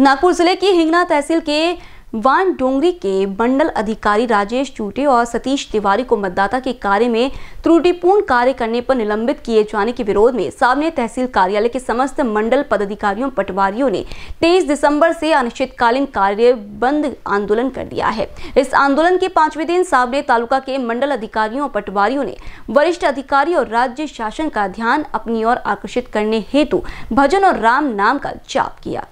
नागपुर जिले की हिंगना तहसील के वान डोंगरी के मंडल अधिकारी राजेश चूटे और सतीश तिवारी को मतदाता के कार्य में त्रुटिपूर्ण कार्य करने पर निलंबित किए जाने के विरोध में सामने तहसील कार्यालय के समस्त मंडल पदाधिकारियों पटवारियों ने 23 दिसंबर से अनिश्चितकालीन कार्य बंद आंदोलन कर दिया है इस आंदोलन के पांचवें दिन सावरे तालुका के मंडल अधिकारियों और पटवारियों ने वरिष्ठ अधिकारी और राज्य शासन का ध्यान अपनी ओर आकर्षित करने हेतु भजन और राम नाम का जाप किया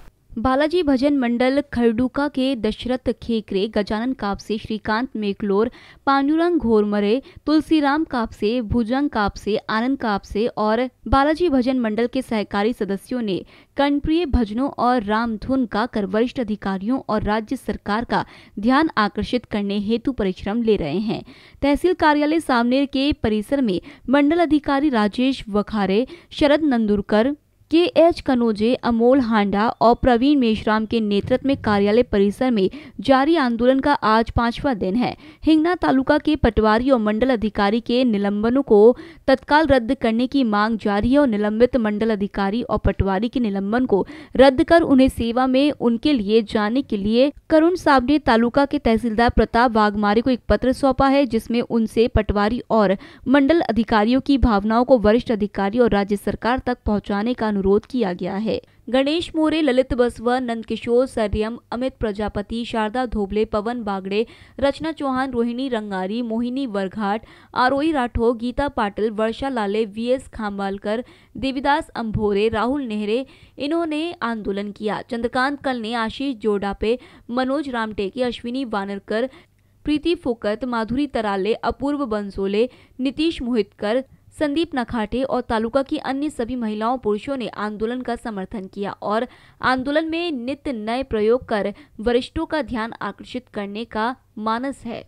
बालाजी भजन मंडल खरडुका के दशरथ खेकरे गजानन कापसे श्रीकांत मेकलोर पांडुरंग घोरमरे तुलसीराम कापसे भुजंग कापसे आनंद कापसे और बालाजी भजन मंडल के सहकारी सदस्यों ने कर्णप्रिय भजनों और रामधुन का कर वरिष्ठ अधिकारियों और राज्य सरकार का ध्यान आकर्षित करने हेतु परिश्रम ले रहे हैं तहसील कार्यालय सामनेर के परिसर में मंडल अधिकारी राजेश वखारे शरद नंदुरकर के एच कनोजे अमोल हांडा और प्रवीण मेश्राम के नेतृत्व में कार्यालय परिसर में जारी आंदोलन का आज पांचवा दिन है हिंगना तालुका के पटवारी और मंडल अधिकारी के निलंबनों को तत्काल रद्द करने की मांग जारी है और निलंबित मंडल अधिकारी और पटवारी के निलंबन को रद्द कर उन्हें सेवा में उनके लिए जाने के लिए करुण साहब ने तालुका के तहसीलदार प्रताप बाघमारी को एक पत्र सौंपा है जिसमे उनसे पटवारी और मंडल अधिकारियों की भावनाओं को वरिष्ठ अधिकारी और राज्य सरकार तक पहुँचाने का अनुरोध किया गया है गणेश मोरे ललित बसवा किशोर सरियम अमित प्रजापति शारदा धोबले पवन बागड़े रचना चौहान रोहिणी रंगारी मोहिनी वरघाट आरोही राठौर गीता पाटिल वर्षा लाले वी एस खामवालकर देवीदास अम्भोरे राहुल नेहरे इन्होंने आंदोलन किया चंद्रकांत कल ने आशीष जोडापे मनोज रामटेके अश्विनी वानरकर प्रीति फुकत माधुरी तराले अपूर्व बंसोले नीतीश मोहितकर संदीप नखाटे और तालुका की अन्य सभी महिलाओं पुरुषों ने आंदोलन का समर्थन किया और आंदोलन में नित्य नए प्रयोग कर वरिष्ठों का ध्यान आकर्षित करने का मानस है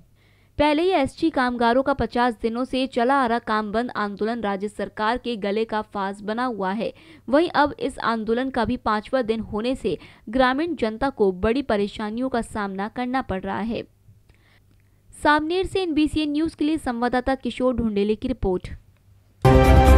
पहले ही एस कामगारों का 50 दिनों से चला आ रहा काम बंद आंदोलन राज्य सरकार के गले का फास बना हुआ है वहीं अब इस आंदोलन का भी पांचवा दिन होने से ग्रामीण जनता को बड़ी परेशानियों का सामना करना पड़ रहा है सामनेर से एनबीसी न्यूज के लिए संवाददाता किशोर ढूंढेले की रिपोर्ट Thank you.